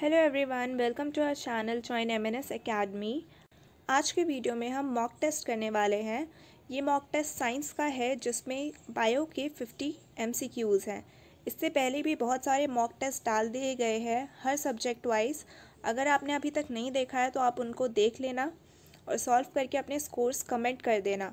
Hello everyone welcome to our channel join MNS academy आज के video में हम मॉक टेस्ट करने वाले हैं ये मॉक टेस्ट साइंस का है जिसमें बायो के 50 एमसीक्यूज़ हैं इससे पहले भी बहुत सारे मॉक टेस्ट डाल दिए गए हैं हर सब्जेक्ट वाइज अगर आपने अभी तक नहीं देखा है तो आप उनको देख लेना और सॉल्व करके अपने स्कोर्स कमेंट कर देना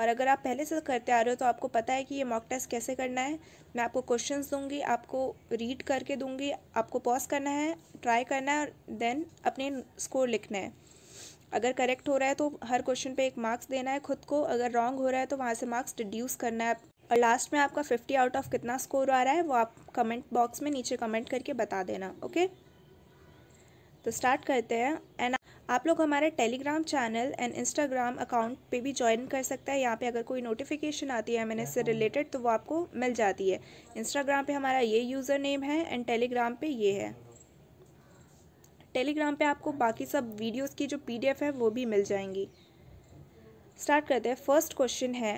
और अगर आप पहले से करते आ रहे हो तो आपको पता है कि ये मॉक टेस्ट कैसे करना है मैं आपको क्वेश्चंस दूंगी आपको रीड करके दूंगी आपको पॉज करना है ट्राई करना है और देन अपने स्कोर लिखना है अगर करेक्ट हो रहा है तो हर क्वेश्चन पे एक मार्क्स देना है खुद को अगर रॉन्ग हो रहा है तो वहाँ से मार्क्स डिड्यूस करना है और लास्ट में आपका फिफ्टी आउट ऑफ कितना स्कोर आ रहा है वो आप कमेंट बॉक्स में नीचे कमेंट करके बता देना ओके तो स्टार्ट करते हैं एंड आप लोग हमारे Telegram channel and Instagram account पे भी ज्वाइन कर सकते हैं यहाँ पे अगर कोई नोटिफिकेशन आती है मैंने इससे रिलेटेड तो वो आपको मिल जाती है इंस्टाग्राम पे हमारा ये यूज़र नेम है एंड टेलीग्राम पे ये है टेलीग्राम पे आपको बाकी सब वीडियोस की जो पीडीएफ है वो भी मिल जाएंगी स्टार्ट करते हैं फर्स्ट क्वेश्चन है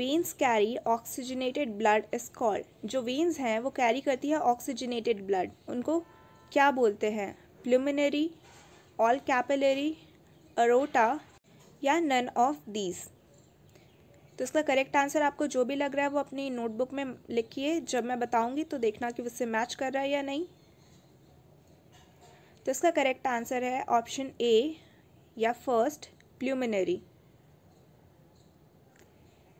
veins carry oxygenated blood is called जो वेन्स हैं वो कैरी करती है ऑक्सीजनेटेड ब्लड उनको क्या बोलते हैं प्लुमिनरी ऑल कैपेलरी अरोटा या नन ऑफ दीज तो इसका करेक्ट आंसर आपको जो भी लग रहा है वो अपनी नोटबुक में लिखिए जब मैं बताऊंगी तो देखना कि उससे मैच कर रहा है या नहीं तो इसका करेक्ट आंसर है ऑप्शन ए या फर्स्ट प्लूमिनरी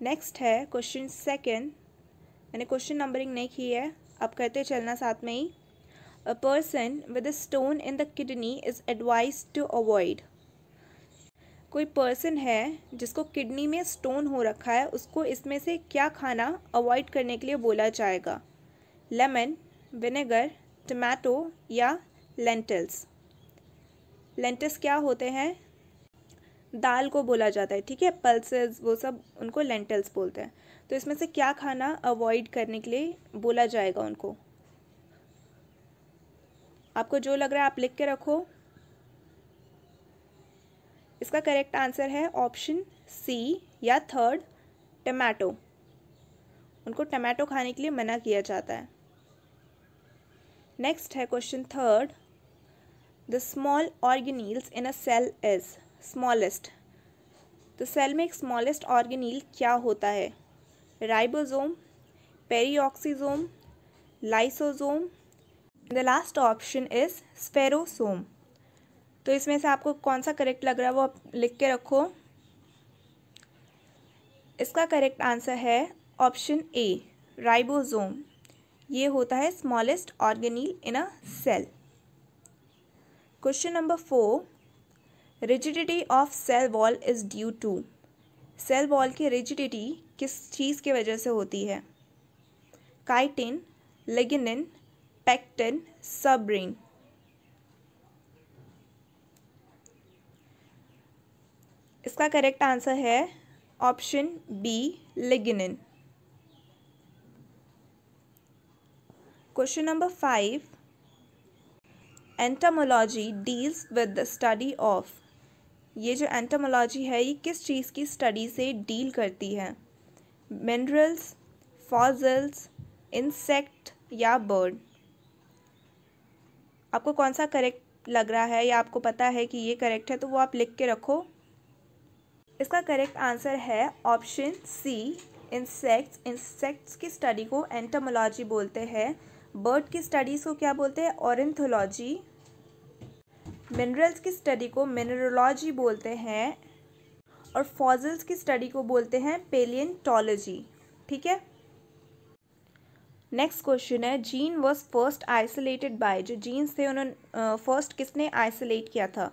नेक्स्ट है क्वेश्चन सेकेंड मैंने क्वेश्चन नंबरिंग नहीं की है अब करते चलना साथ में ही a person with a stone in the kidney is advised to avoid. कोई पर्सन है जिसको किडनी में स्टोन हो रखा है उसको इसमें से क्या खाना अवॉइड करने के लिए बोला जाएगा लेमन विनेगर टमाटो या लेंटल्स लेंटल्स क्या होते हैं दाल को बोला जाता है ठीक है पल्सेस वो सब उनको लेंटल्स बोलते हैं तो इसमें से क्या खाना अवॉइड करने के लिए बोला जाएगा उनको आपको जो लग रहा है आप लिख के रखो इसका करेक्ट आंसर है ऑप्शन सी या थर्ड टमाटो उनको टमाटो खाने के लिए मना किया जाता है नेक्स्ट है question third the small organelles in a cell is smallest तो सेल में एक स्मॉलेस्ट ऑर्गेनील क्या होता है ribosome peroxisome lysosome the last option is spherosome तो इसमें से आपको कौन सा करेक्ट लग रहा है वो आप लिख के रखो इसका करेक्ट आंसर है ऑप्शन ए राइबोसोम ये होता है smallest organelle in a cell question number four rigidity of cell wall is due to cell wall की रिजिडिटी किस चीज़ की वजह से होती है काइटिन लेगिनिन pectin subbrain. इसका करेक्ट आंसर है option B lignin question number five entomology deals with the study of ये जो एंटामोलॉजी है ये किस चीज़ की स्टडी से डील करती है मिनरल्स फॉजल्स इंसेक्ट या बर्ड आपको कौन सा करेक्ट लग रहा है या आपको पता है कि ये करेक्ट है तो वो आप लिख के रखो इसका करेक्ट आंसर है ऑप्शन सी इंसेक्ट्स इंसेक्ट्स की स्टडी को एंटमोलॉजी बोलते हैं बर्ड की स्टडीज़ को क्या बोलते हैं ऑरेंथोलॉजी मिनरल्स की स्टडी को मिनरोलॉजी बोलते हैं और फॉजल्स की स्टडी को बोलते हैं पेलियनटोलॉजी ठीक है नेक्स्ट क्वेश्चन है gene was first isolated by जो जीन्स थे उन्होंने फर्स्ट किसने आइसोलेट किया था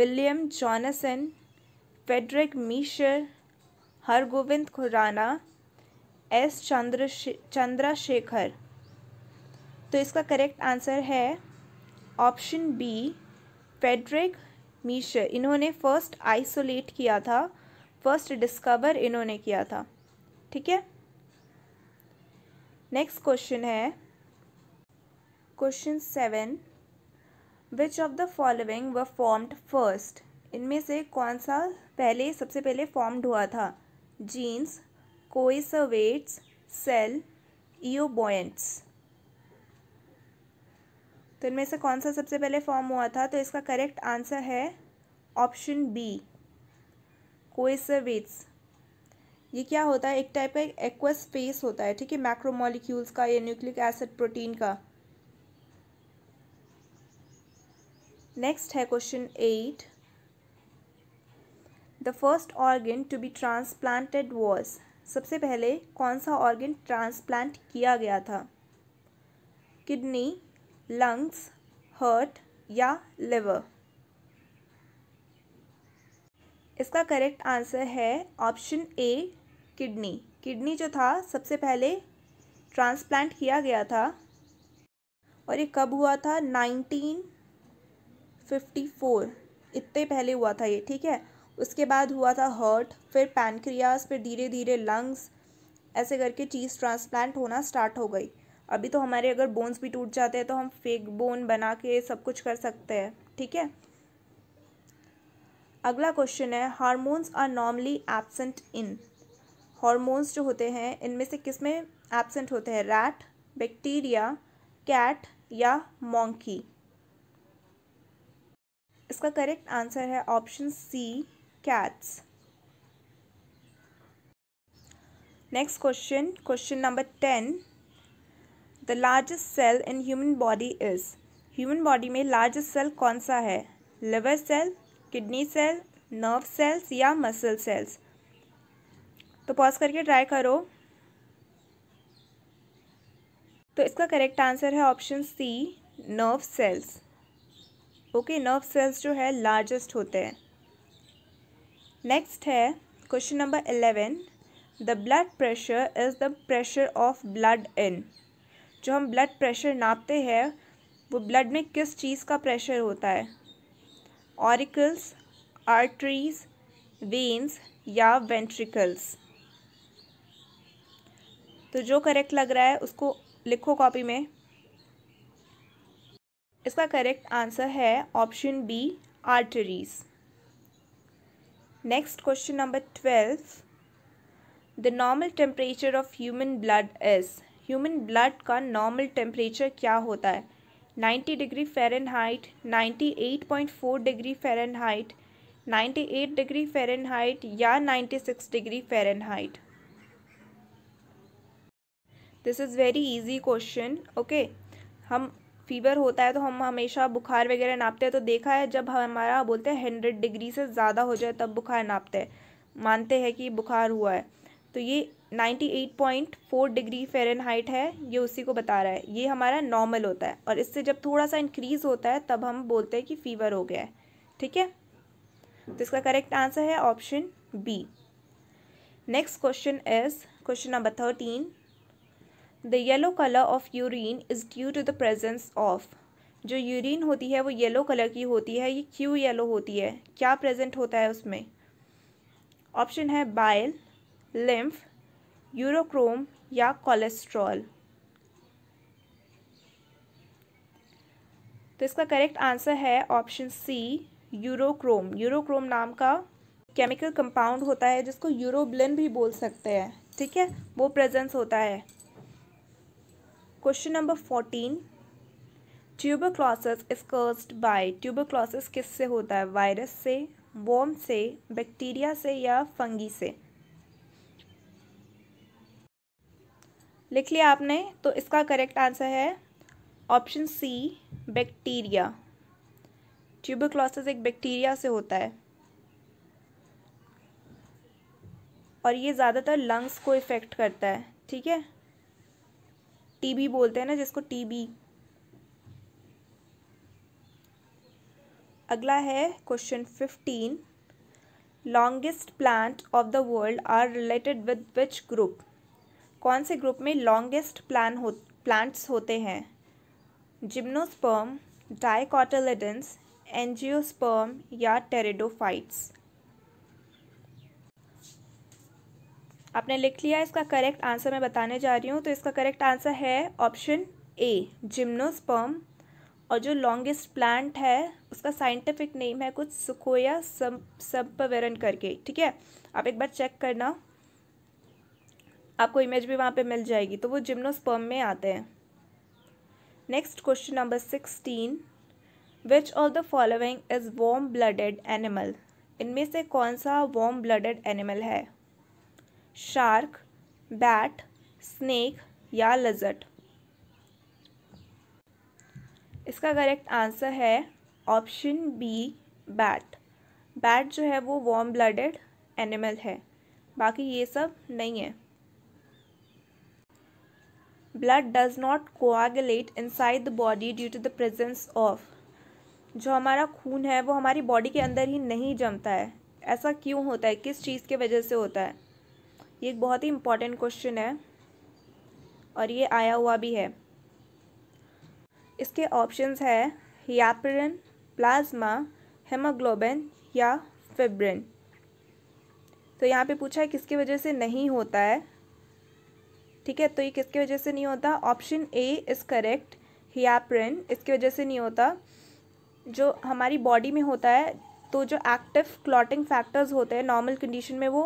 William Johnson Friedrich Miescher Hargobind Khorana S Chandra Chandrasekhar तो इसका करेक्ट आंसर है ऑप्शन बी फेडरिक मीशर इन्होंने फर्स्ट आइसोलेट किया था फर्स्ट डिस्कवर इन्होंने किया था ठीक है नेक्स्ट क्वेश्चन है question seven which of the following was formed first इनमें से कौन सा पहले सबसे पहले फॉर्म्ड हुआ था जीन्स कोइसवेट्स सेल ईओबॉयट्स तो इनमें से कौन सा सबसे पहले फॉर्म हुआ था तो इसका करेक्ट आंसर है ऑप्शन बी कोइसवेट्स ये क्या होता है एक टाइप का एक एक्वस स्पेस होता है ठीक है मैक्रोमोलिक्यूल्स का या न्यूक्लिक एसिड प्रोटीन का नेक्स्ट है question eight the first organ to be transplanted was सबसे पहले कौन सा ऑर्गेन ट्रांसप्लांट किया गया था किडनी लंग्स हर्ट या लिवर इसका करेक्ट आंसर है ऑप्शन ए किडनी किडनी जो था सबसे पहले ट्रांसप्लांट किया गया था और ये कब हुआ था नाइनटीन फिफ्टी फोर इतने पहले हुआ था ये ठीक है उसके बाद हुआ था हर्ट फिर पैनक्रियास फिर धीरे धीरे लंग्स ऐसे करके चीज़ ट्रांसप्लांट होना स्टार्ट हो गई अभी तो हमारे अगर बोन्स भी टूट जाते हैं तो हम फेक बोन बना के सब कुछ कर सकते हैं ठीक है अगला क्वेश्चन है hormones are normally absent in hormones जो होते हैं इनमें से किस में एबसेंट होते हैं रैट बैक्टीरिया कैट या मोंकी इसका करेक्ट आंसर है option C cats next question question number ten the largest cell in human body is human body में लार्जेस्ट सेल कौन सा है liver cell kidney cell nerve cells या muscle cells तो pause करके try करो तो इसका करेक्ट आंसर है option C nerve cells okay nerve cells जो है लार्जेस्ट होते हैं नेक्स्ट है question number eleven the blood pressure is the pressure of blood in जो हम ब्लड प्रेशर नापते हैं वो ब्लड में किस चीज़ का प्रेशर होता है ऑरिकल्स आर्टरीज वेन्स या वेंट्रिकल्स तो जो करेक्ट लग रहा है उसको लिखो कॉपी में इसका करेक्ट आंसर है option B arteries next question number twelve the normal temperature of human blood is human blood का नॉर्मल टेम्परेचर क्या होता है ninety degree ninety eight point four degree ninety eight degree Fahrenheit या ninety six degree Fahrenheit this is very easy question okay हम fever होता है तो हम हमेशा बुखार वगैरह नापते हैं तो देखा है जब हमारा बोलते हैं हंड्रेड डिग्री से ज़्यादा हो जाए तब बुखार नापते हैं मानते हैं कि बुखार हुआ है तो ये ninety eight point four degree Fahrenheit है ये उसी को बता रहा है ये हमारा नॉर्मल होता है और इससे जब थोड़ा सा इंक्रीज़ होता है तब हम बोलते हैं कि फ़ीवर हो गया है ठीक है तो इसका करेक्ट आंसर है option B next question is question number thirteen the yellow colour of urine is due to the presence of जो यूरिन होती है वो येलो कलर की होती है ये क्यों येलो होती है क्या प्रेजेंट होता है उसमें ऑप्शन है बाइल लिम्फ यूरोक्रोम या कोलेस्ट्रॉल तो इसका करेक्ट आंसर है ऑप्शन सी यूरोक्रोम यूरोक्रोम नाम का केमिकल कंपाउंड होता है जिसको यूरोब्लिन भी बोल सकते हैं ठीक है वो प्रेजेंस होता है question number fourteen tuberculosis is caused by tuberculosis किससे होता है वायरस से वॉम से बैक्टीरिया से या फंगी से लिख लिया आपने तो इसका करेक्ट आंसर है ऑप्शन सी बैक्टीरिया ट्यूबरक्लोसिस एक बैक्टीरिया से होता है और ये ज़्यादातर लंग्स को इफ़ेक्ट करता है ठीक है टीबी बोलते हैं ना जिसको टीबी अगला है question fifteen longest plant of the world are related with which group कौन से ग्रुप में लॉन्गेस्ट प्लान हो प्लांट्स होते हैं जिम्नोस्पर्म डाइकॉटोलिडन्स एनजियोस्पर्म या टेरेडोफाइट्स आपने लिख लिया इसका करेक्ट आंसर मैं बताने जा रही हूँ तो इसका करेक्ट आंसर है ऑप्शन ए जिम्नोस्पर्म और जो लॉन्गेस्ट प्लांट है उसका साइंटिफिक नेम है कुछ सुखोया सम्पवेरन करके ठीक है आप एक बार चेक करना आपको इमेज भी वहाँ पे मिल जाएगी तो वो जिम्नोस्पर्म में आते हैं next question number sixteen which all the following is warm blooded animal इनमें से कौन सा वॉम ब्लडेड एनिमल है शार्क बैट स्नेक या लजट इसका करेक्ट आंसर है ऑप्शन बी बैट बैट जो है वो वार्म ब्लडेड एनिमल है बाकी ये सब नहीं है blood does not coagulate side the body due to the presence of जो हमारा खून है वो हमारी बॉडी के अंदर ही नहीं जमता है ऐसा क्यों होता है किस चीज़ के वजह से होता है ये एक बहुत ही इम्पॉर्टेंट क्वेश्चन है और ये आया हुआ भी है इसके ऑप्शंस है यापरिन प्लाज्मा हेमोग्लोबिन या फिब्रिन तो यहाँ पे पूछा है किसके वजह से नहीं होता है ठीक है तो ये किसके वजह से नहीं होता option A is correct heparin इसकी वजह से नहीं होता जो हमारी बॉडी में होता है तो जो एक्टिव क्लॉटिंग फैक्टर्स होते हैं नॉर्मल कंडीशन में वो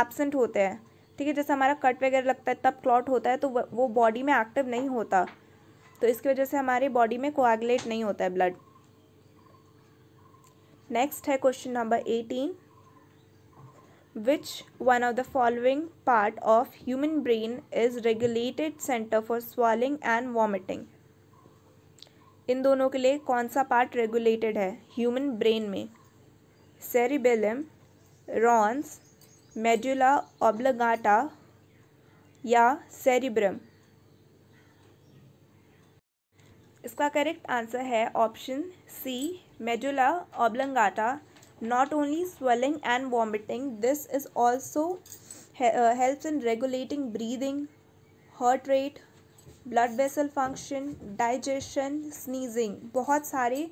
एबसेंट होते हैं ठीक है जैसे हमारा कट वगैरह लगता है तब क्लॉट होता है तो वो बॉडी में एक्टिव नहीं होता तो इसकी वजह से हमारे बॉडी में कोआगुलेट नहीं होता है ब्लड नेक्स्ट है question number eighteen which one of the following part of human brain is regulated centre for swallowing and vomiting in दोनों के लिए कौन सा पार्ट रेगुलेटेड है ह्यूमन ब्रेन में सेरिबेलम रॉन्स मेडुला ऑब्लंगाटा या सेरिब्रम इसका करेक्ट आंसर है option C medulla oblongata not only swallowing and vomiting this is also help in regulating breathing heart rate blood vessel function digestion sneezing बहुत सारे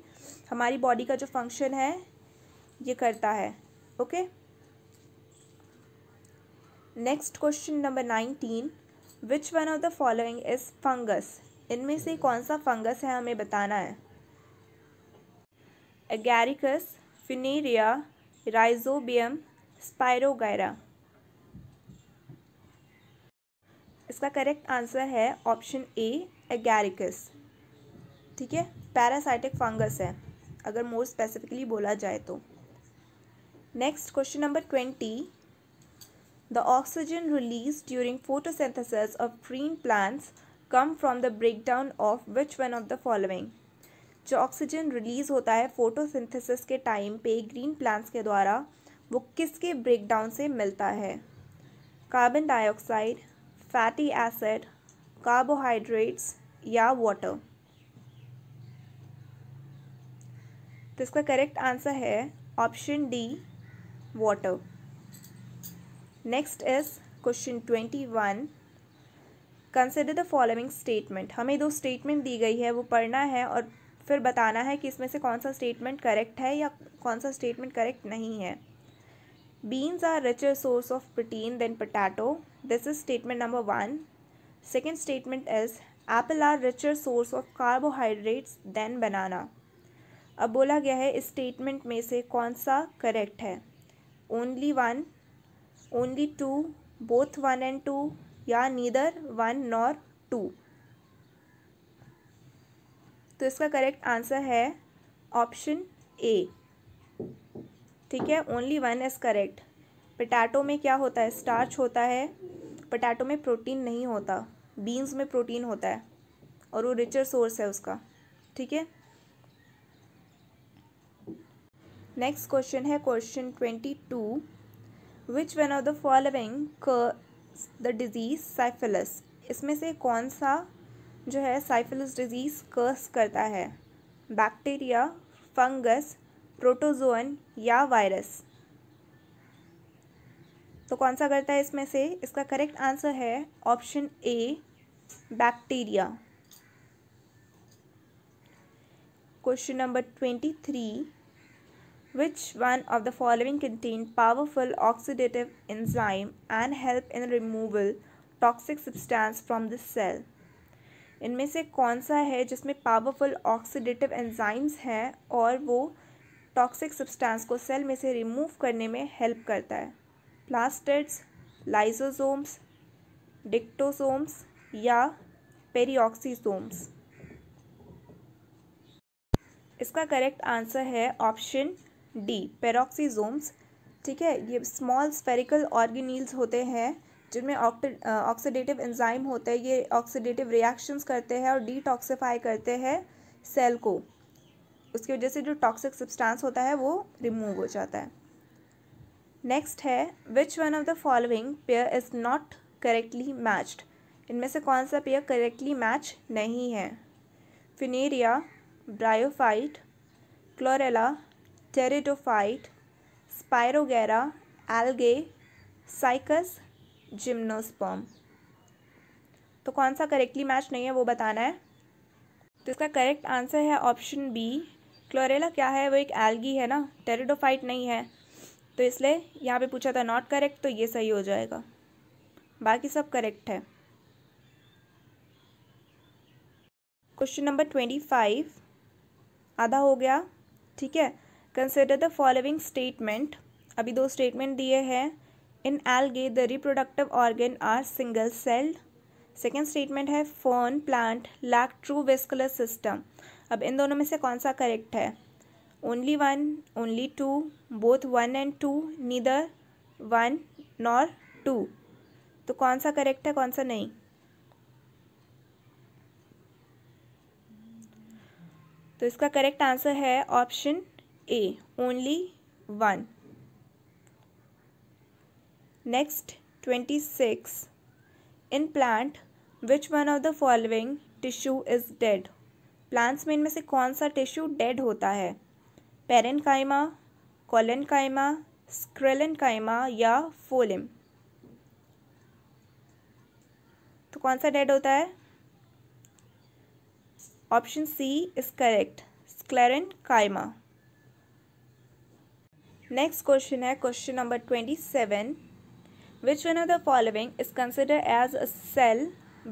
हमारी body का जो function है ये करता है okay okay? Next question number nineteen which one of the following is fungus इनमें से कौन सा फंगस है हमें बताना है एगैरिकस फिनेरिया राइजोबियम स्पायरोगैरा इसका करेक्ट आंसर है ऑप्शन ए एगैरिकस ठीक है पैरासाइटिक फंगस है अगर मोर स्पेसिफिकली बोला जाए तो next question number twenty The oxygen released during photosynthesis of green plants come from the breakdown of which one of the following जो oxygen release होता है फोटोसिंथेसिस के टाइम पे ग्रीन प्लांट्स के द्वारा वो किसके ब्रेकडाउन से मिलता है carbon dioxide fatty acid carbohydrates या वाटर तो इसका करेक्ट आंसर है option D water next is question twenty one consider the following statement हमें दो स्टेटमेंट दी गई है वो पढ़ना है और फिर बताना है कि इसमें से कौन सा स्टेटमेंट करेक्ट है या कौन सा स्टेटमेंट करेक्ट नहीं है beans are richer source of protein than potato this is statement number one second statement is apple are richer source of carbohydrates than banana अब बोला गया है इस स्टेटमेंट में से कौन सा करेक्ट है only one only two both one and two या नीदर वन नॉर टू तो इसका करेक्ट आंसर है ऑप्शन ए ठीक है only one is correct potato में क्या होता है स्टार्च होता है पटाटो में प्रोटीन नहीं होता बीन्स में प्रोटीन होता है और वो रिचर सोर्स है उसका ठीक है नेक्स्ट क्वेश्चन है question twenty two which one of the following the disease syphilis इसमें से कौन सा जो है साइफिलस डिजीज़ कर्स करता है बैक्टीरिया फंगस प्रोटोजोन या वायरस तो कौन सा करता है इसमें से इसका करेक्ट आंसर है option A bacteria question number twenty three which one of the following contain powerful oxidative enzyme and help in removal toxic substance from the cell इनमें से कौन सा है जिसमें पावरफुल ऑक्सीडेटिव एंजाइम्स हैं और वो टॉक्सिक सब्सटेंस को सेल में से रिमूव करने में हेल्प करता है प्लास्टिड्स लाइजोसोम्स डिक्टोसोम्स या पेरियोक्सीसोम्स इसका करेक्ट आंसर है ऑप्शन डी पेरोक्सीजोम्स ठीक है ये स्मॉल स्पेरिकल ऑर्गेनील्स होते हैं जिनमें ऑक्सीडेटिव एंजाइम होते हैं ये ऑक्सीडेटिव रिएक्शंस करते हैं और डिटॉक्सीफाई करते हैं सेल को उसकी वजह से जो टॉक्सिक सब्सटेंस होता है वो रिमूव हो जाता है नेक्स्ट है which one of the following pair is not correctly matched इनमें से कौन सा पेयर करेक्टली मैच नहीं है funaria bryophyte chlorella pteridophyte spirogyra algae cycas gymnosperm तो कौन सा करेक्टली मैच नहीं है वो बताना है तो इसका करेक्ट आंसर है ऑप्शन बी क्लोरेला क्या है वो एक एल्गी है ना टेरिडोफाइट नहीं है तो इसलिए यहाँ पे पूछा था नॉट करेक्ट तो ये सही हो जाएगा बाकी सब करेक्ट है क्वेश्चन नंबर ट्वेंटी फाइव आधा हो गया ठीक है कंसिडर द फॉलोइंग स्टेटमेंट अभी दो स्टेटमेंट दिए हैं in algae the reproductive organ are single celled second statement है fern plant lack true vascular system अब इन दोनों में से कौन सा करेक्ट है only one only two both one and two neither one nor two तो कौन सा करेक्ट है कौन सा नहीं तो इसका करेक्ट आंसर है option A only one next twenty six in plant which one of the following tissue is dead plants में इनमें से कौन सा टिश्यू डेड होता है पेरन कायमा कॉलन कायमा स्क्रेलन कायमा या फोलिम तो कौन सा डेड होता है option C is correct sclerenchyma next question है question number twenty seven which one of the following is consider as a cell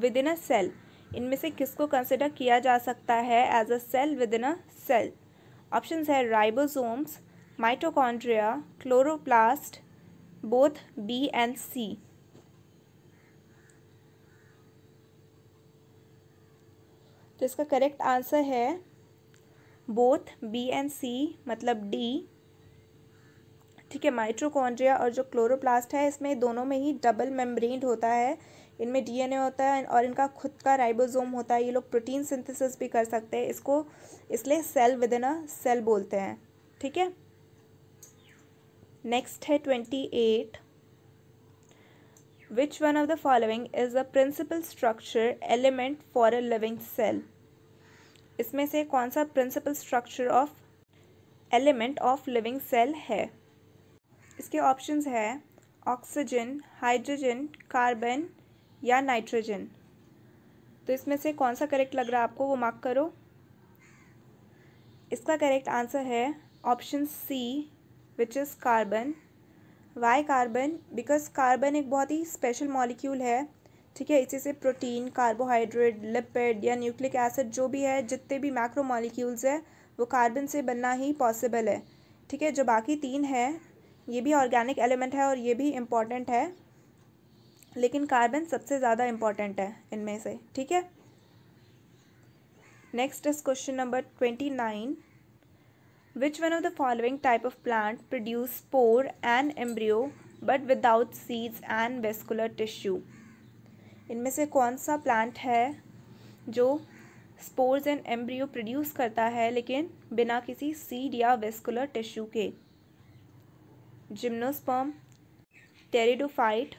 within a cell इनमें से किसको कंसिडर किया जा सकता है as a cell within a cell option है ribosomes mitochondria chloroplast both B and C तो इसका करेक्ट आंसर है बोथ बी एंड सी मतलब डी ठीक है माइट्रोकॉन्ड्रिया और जो क्लोरोप्लास्ट है इसमें दोनों में ही डबल मेम्ब्रेन्ड होता है इनमें डीएनए होता है और इनका खुद का राइबोसोम होता है ये लोग प्रोटीन सिंथेसिस भी कर सकते हैं इसको इसलिए cell within a cell बोलते हैं ठीक है नेक्स्ट है twenty eight which one of the following is a principal structure element for a living cell इसमें से कौन सा principal structure of element of living cell है इसके ऑप्शंस है ऑक्सीजन हाइड्रोजन कार्बन या नाइट्रोजन तो इसमें से कौन सा करेक्ट लग रहा है आपको वो मार्क करो इसका करेक्ट आंसर है option C which is carbon why carbon because carbon एक बहुत ही स्पेशल मॉलिक्यूल है ठीक है इसी से प्रोटीन कार्बोहाइड्रेट लिपिड या न्यूक्लिक एसिड जो भी है जितने भी मैक्रो मॉलिक्यूल्स है वो कार्बन से बनना ही पॉसिबल है ठीक है जो बाकी तीन है ये भी ऑर्गेनिक एलिमेंट है और ये भी इम्पॉर्टेंट है लेकिन कार्बन सबसे ज़्यादा इम्पॉर्टेंट है इनमें से ठीक है next is question number twenty nine which one of the following type of plant produce spore and embryo but without seeds and vascular tissue इनमें से कौन सा प्लांट है जो स्पोर्स एंड एम्ब्रियो प्रोड्यूस करता है लेकिन बिना किसी सीड या वेस्कुलर टिश्यू के जिम्नोस्पर्म टेरिडोफाइट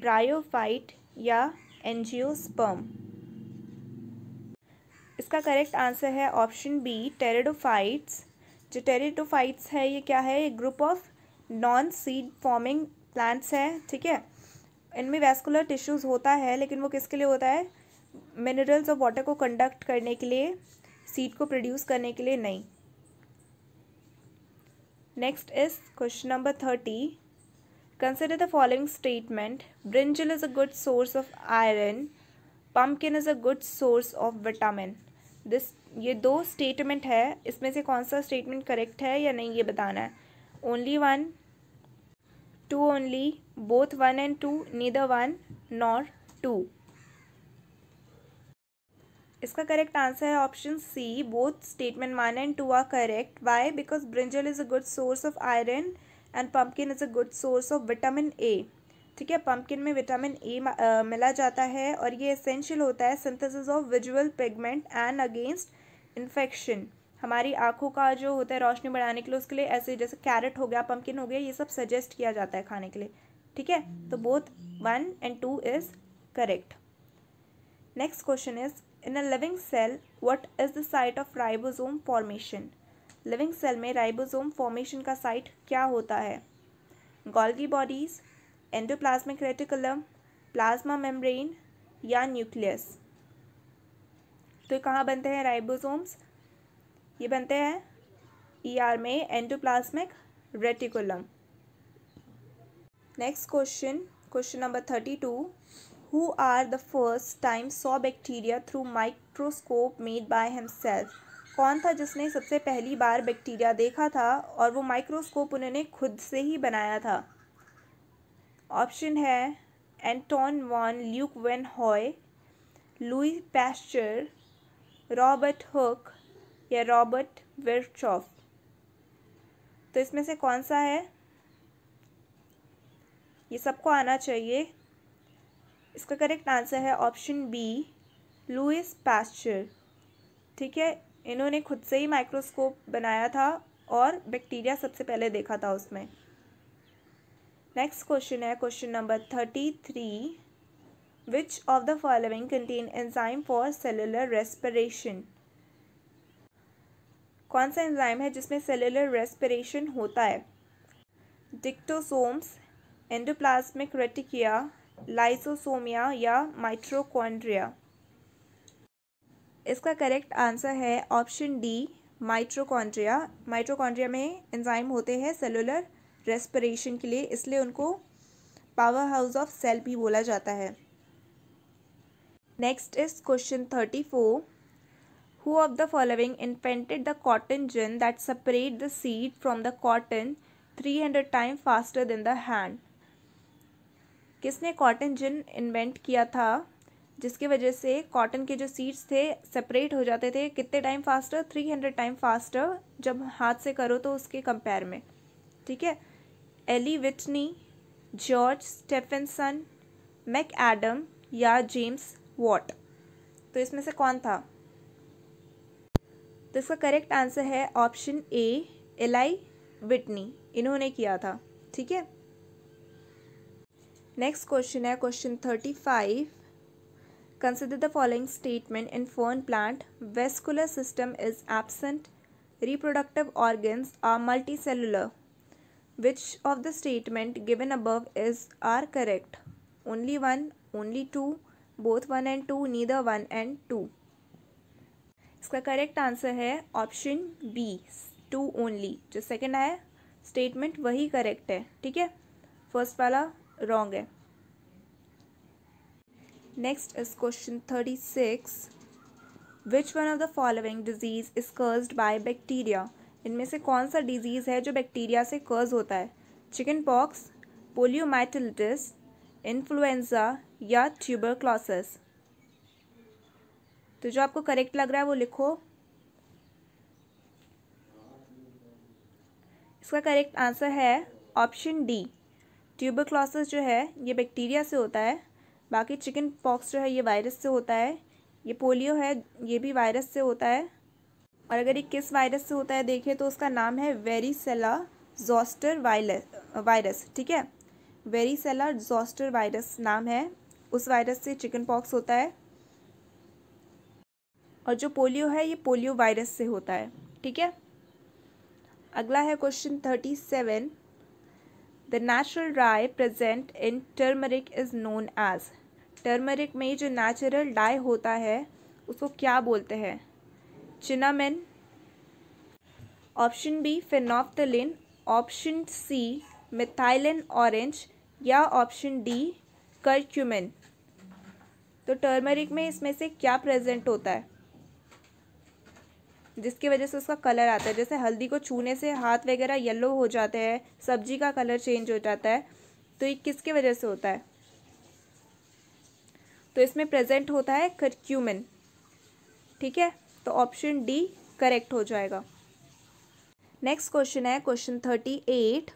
ब्रायोफाइट या एनजियोस्पर्म इसका करेक्ट आंसर है ऑप्शन बी टेरिडोफाइट्स जो टेरिडोफाइट्स है ये क्या है ये group of non seed forming plants हैं ठीक है इनमें वैस्कुलर टिश्यूज़ होता है लेकिन वो किसके लिए होता है मिनरल्स और वाटर को कंडक्ट करने के लिए सीड को प्रोड्यूस करने के लिए नहीं next is question number thirty consider the following statement brinjal is a good source of iron pumpkin is a good source of vitamin this ये दो स्टेटमेंट है इसमें से कौन सा स्टेटमेंट करेक्ट है या नहीं ये बताना है only one two only both one and two neither one nor two इसका करेक्ट आंसर है option C both statement one and two are correct why because brinjal is a good source of iron and pumpkin is a good source of vitamin A ठीक है pumpkin में vitamin A मिला जाता है और ये essential होता है synthesis of visual pigment and against infection हमारी आंखों का जो होता है रोशनी बढ़ाने के लिए उसके लिए ऐसे जैसे कैरेट हो गया पम्पकिन हो गया ये सब सजेस्ट किया जाता है खाने के लिए ठीक है तो both one and two is correct next question is in a living cell what is the site of ribosome formation living cell में राइबोसोम फॉर्मेशन का साइट क्या होता है Golgi bodies endoplasmic reticulum plasma membrane या nucleus तो कहाँ बनते हैं राइबोसोम्स ये बनते हैं ई e ER में endoplasmic reticulum next question question number thirty two who are the first time saw bacteria through microscope made by himself कौन था जिसने सबसे पहली बार बैक्टीरिया देखा था और वो माइक्रोस्कोप उन्होंने खुद से ही बनाया था ऑप्शन है एंटोन वॉन ल्यूक वेन हॉय लुई पैस्चर रॉबर्ट हुक या रॉबर्ट वर्चॉफ तो इसमें से कौन सा है ये सबको आना चाहिए इसका करेक्ट आंसर है ऑप्शन बी लुइस पास्चर ठीक है इन्होंने खुद से ही माइक्रोस्कोप बनाया था और बैक्टीरिया सबसे पहले देखा था उसमें नेक्स्ट क्वेश्चन है question number thirty three which of the following contain enzyme for cellular respiration कौन सा एंजाइम है जिसमें सेलुलर रेस्पिरेशन होता है डिक्टोसोम्स एंडोप्लाज्मिक रेटिकिया लाइसोसोमिया या माइट्रोकॉन्ड्रिया इसका करेक्ट आंसर है ऑप्शन डी माइट्रोकॉन्ड्रिया माइट्रोकॉन्ड्रिया में एंजाइम होते हैं सेलुलर रेस्पिरेशन के लिए इसलिए उनको पावर हाउस ऑफ सेल भी बोला जाता है next is question thirty four who of the following invented the cotton gin that separate the seed from the cotton three hundred time faster than the hand किसने cotton gin invent किया था जिसकी वजह से कॉटन के जो seeds थे separate हो जाते थे कितने time faster three hundred time faster जब हाथ से करो तो उसके कंपेयर में ठीक है Eli Whitney George Stephenson McAdam या जेम्स वॉट तो इसमें से कौन था तो इसका करेक्ट आंसर है ऑप्शन ए एलाई विटनी इन्होंने किया था ठीक है नेक्स्ट क्वेश्चन है question thirty five consider the following statement in fern plant vascular system is absent reproductive organs are multicellular which of the statement given above is are correct only one only two both one and two neither one and two इसका correct answer है option B two only जो second आया statement वही correct है ठीक है first वाला wrong है next is question thirty six which one of the following disease is कर्ज बाय बैक्टीरिया इनमें से कौन सा डिजीज़ है जो बैक्टीरिया से कर्ज होता है चिकन पॉक्स पोलियोमाइटिलिटिस इन्फ्लुएंजा या ट्यूबर क्लॉसिस तो जो आपको करेक्ट लग रहा है वो लिखो इसका करेक्ट आंसर है ऑप्शन डी ट्यूबरक्लोसिस जो है ये बैक्टीरिया से होता है बाकी चिकन पॉक्स जो है ये वायरस से होता है ये पोलियो है ये भी वायरस से होता है और अगर ये किस वायरस से होता है देखें तो उसका नाम है वेरीसेला जोस्टर वायरस ठीक है वेरीसेला जोस्टर वायरस नाम है उस वायरस से चिकन पॉक्स होता है और जो पोलियो है ये पोलियो वायरस से होता है ठीक है अगला है question thirty seven the natural dye present in turmeric is known as turmeric में जो नेचुरल डाई होता है उसको क्या बोलते हैं cinnamon option B phenolphthalein option C methyl orange या ऑप्शन डी करक्यूमिन तो टर्मरिक में इसमें से क्या प्रेजेंट होता है जिसकी वजह से उसका कलर आता है जैसे हल्दी को छूने से हाथ वगैरह येलो हो जाते हैं सब्जी का कलर चेंज हो जाता है तो ये किसके वजह से होता है तो इसमें प्रेजेंट होता है करक्यूमिन ठीक है तो ऑप्शन डी करेक्ट हो जाएगा नेक्स्ट क्वेश्चन है question thirty eight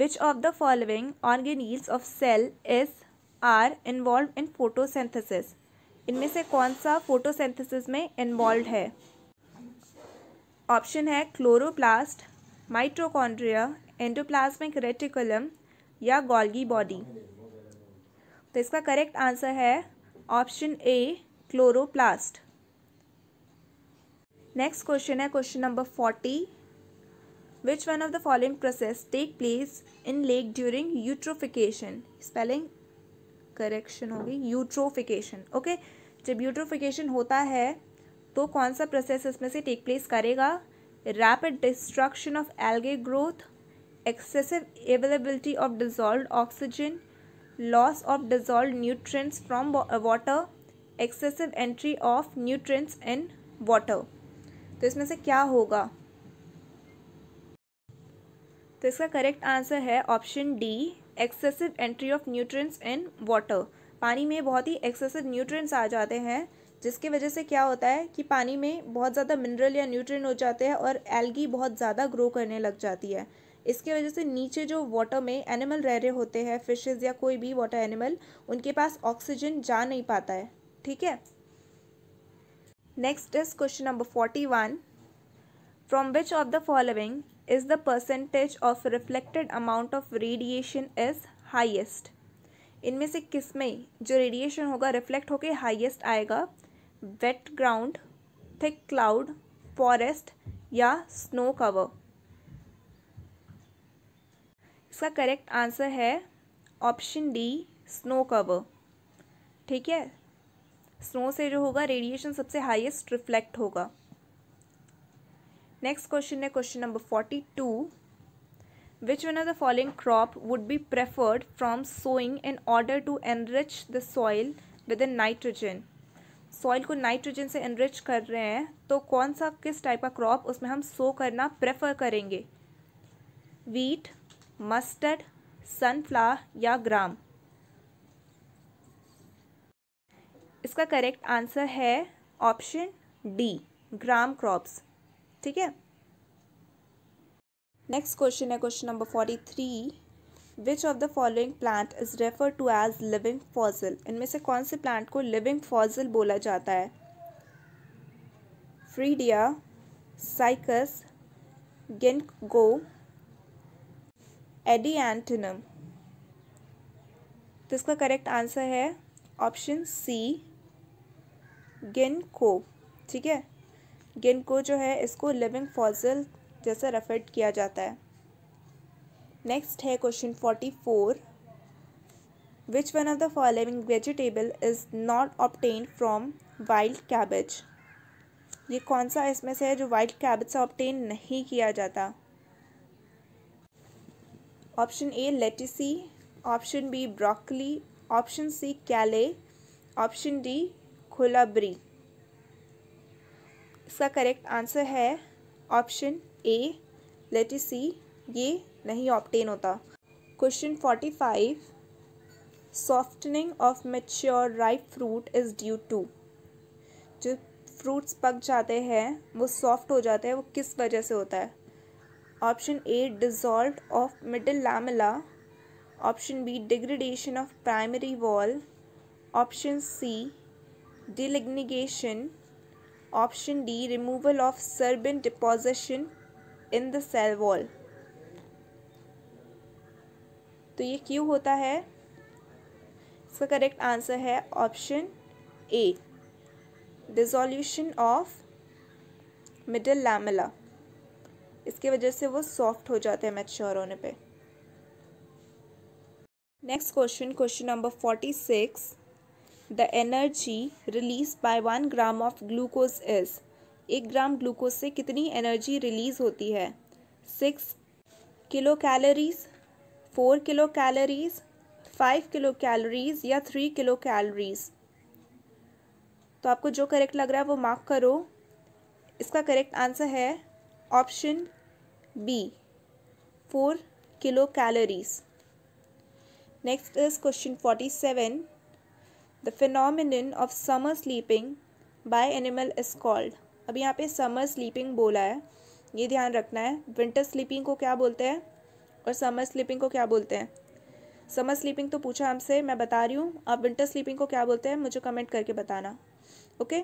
which of the following organelles of cell is are involve in photosynthesis इनमें से कौन सा फोटोसेंथिस में इन्वॉल्व है ऑप्शन है क्लोरोप्लास्ट माइट्रोकॉन्ड्रिया एंडोप्लाज्मिक रेटिकुलम या गॉल्गी बॉडी तो इसका करेक्ट आंसर है option A chloroplast next question है question number forty which one of the following process take place in lake during eutrophication spelling correction होगी eutrophication okay जब eutrophication होता है तो कौन सा प्रोसेस इसमें से टेक प्लेस करेगा rapid destruction of algae growth excessive availability of dissolve oxygen loss of dissolve nutrients from water excessive entry of nutrients in water तो इसमें से क्या होगा तो इसका करेक्ट आंसर है option D excessive entry of nutrients in water पानी में बहुत ही एक्सेसिव न्यूट्रिएंट्स आ जाते हैं जिसकी वजह से क्या होता है कि पानी में बहुत ज़्यादा मिनरल या न्यूट्रिन हो जाते हैं और एल्गी बहुत ज़्यादा ग्रो करने लग जाती है इसके वजह से नीचे जो वाटर में एनिमल रह रहे होते हैं फिशेज़ या कोई भी वाटर एनिमल उनके पास ऑक्सीजन जा नहीं पाता है ठीक है next is question number forty one from which of the following is the percentage of reflected amount of radiation is highest इनमें से किस में जो रेडिएशन होगा रिफ्लेक्ट होकर हाइएस्ट आएगा wet ground thick cloud forest या स्नो कवर इसका करेक्ट आंसर है ऑप्शन डी स्नो कवर ठीक है स्नो से जो होगा रेडिएशन सबसे हाईएस्ट रिफ्लेक्ट होगा नेक्स्ट क्वेश्चन है question number forty two which one of the following crop would be preferred from sowing in order to enrich the soil with in nitrogen soil को nitrogen से enrich कर रहे हैं तो कौन सा किस टाइप का क्रॉप उसमें हम सो करना प्रेफर करेंगे वीट मस्टर्ड सनफ्लावर या ग्राम इसका करेक्ट आंसर है ऑप्शन डी ग्राम क्रॉप्स ठीक है नेक्स्ट क्वेश्चन है question number forty three which of the following plant is refer to as living fossil इनमें से कौन से प्लांट को लिविंग फॉजल बोला जाता है फ्रीडिया साइकस गिनगो एडी एंटनम तो इसका करेक्ट आंसर है ऑप्शन सी गिनको ठीक है गिनको जो है इसको लिविंग फॉजल जैसे रेफर किया जाता है नेक्स्ट है question forty four which one of the following vegetable is not obtain from wild cabbage ये कौन सा इसमें से है जो वाइल्ड कैबेज से ऑप्टेन नहीं किया जाता option A lettuce option B broccoli option C kale option D kohlrabi इसका करेक्ट आंसर है ऑप्शन ए लेटिसी ये नहीं ऑप्टेन होता question forty five softening of mature ripe fruit is due to जो फ्रूट्स पक जाते हैं वो सॉफ्ट हो जाते हैं वो किस वजह से होता है option A dissolve of middle lamella option B degradation of primary wall option C delignification option D removal of suberin deposition in the cell wall तो ये क्यों होता है इसका करेक्ट आंसर है option A dissolution of middle lamella इसके वजह से वो सॉफ्ट हो जाते हैं मैच्योर होने पे next question question number forty six the energy release by one gram of glucose is एक ग्राम ग्लूकोज से कितनी एनर्जी रिलीज होती है six kilocalories four kilo kilocalories five kilocalories या थ्री किलो कैलोरीज तो आपको जो correct लग रहा है वो मार्क करो इसका करेक्ट आंसर है option B four kilo calories next is question forty seven the phenomenon of summer sleeping by animal is called अब यहाँ पे समर स्लीपिंग बोला है ये ध्यान रखना है विंटर स्लीपिंग को क्या बोलते हैं और समर स्लीपिंग को क्या बोलते हैं समर स्लीपिंग तो पूछा हमसे मैं बता रही हूँ आप विंटर स्लीपिंग को क्या बोलते हैं मुझे कमेंट करके बताना ओके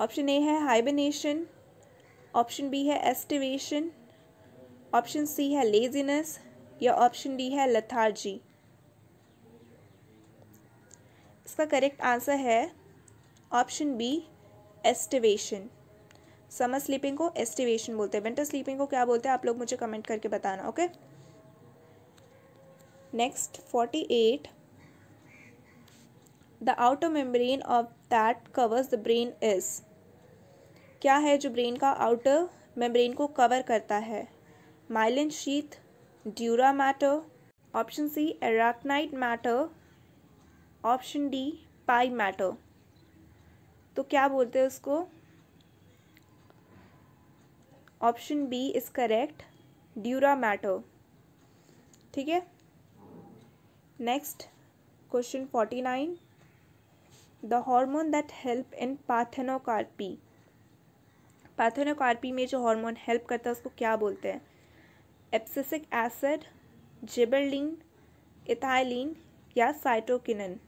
ऑप्शन ए है हाइबनेशन ऑप्शन बी है एस्टिवेशन ऑप्शन सी है लेजीनेस या ऑप्शन डी है लथार्जी इसका करेक्ट आंसर है option B aestivation summer sleeping को एस्टिवेशन बोलते हैं विंटर स्लीपिंग को क्या बोलते हैं आप लोग मुझे कमेंट करके बताना okay next forty eight the outer membrane of that covers the brain is क्या है जो ब्रेन का आउटर मेम्ब्रेन को कवर करता है myelin sheath dura mater option C arachnoid mater option D pia mater तो क्या बोलते हैं उसको option B is correct dura mater ठीक है next question forty nine the hormone that help in parthenocarpy parthenocarpy में जो हार्मोन हेल्प करता है उसको क्या बोलते हैं एप्सिसिक एसिड जिबरलिन इथाइलिन या साइटोकिन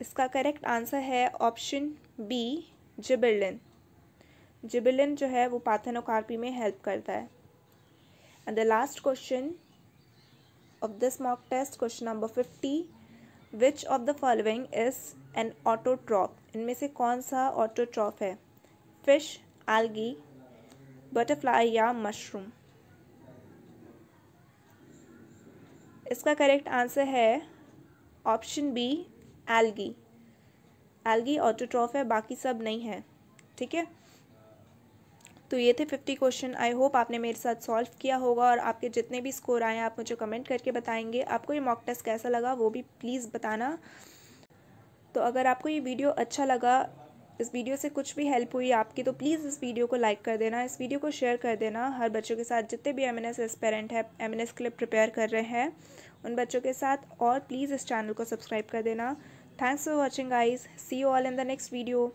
इसका करेक्ट आंसर है ऑप्शन बी जिबिलिन जिबिलिन जो है वो पाथेनोकार्पी में हेल्प करता है and the last question of this mock test question number fifty which of the following is an autotroph इनमें से कौन सा ऑटोट्रॉप है फिश एल्गी बटरफ्लाई या मशरूम इसका करेक्ट आंसर है option B algae algae autotroph है बाकी सब नहीं है ठीक है तो ये थे फिफ्टी क्वेश्चन आई होप आपने मेरे साथ सॉल्व किया होगा और आपके जितने भी स्कोर आए आप मुझे कमेंट करके बताएंगे आपको ये मॉक टेस्ट कैसा लगा वो भी प्लीज़ बताना तो अगर आपको ये वीडियो अच्छा लगा इस वीडियो से कुछ भी हेल्प हुई आपकी तो प्लीज़ इस वीडियो को लाइक कर देना इस वीडियो को शेयर कर देना हर बच्चों के साथ जितने भी एम एन एस एस्पेरेंट है एम एन एस के लिए प्रिपेयर कर रहे हैं उन बच्चों के साथ और प्लीज़ इस चैनल को सब्सक्राइब कर देना Thanks for watching guys. See you all in the next video.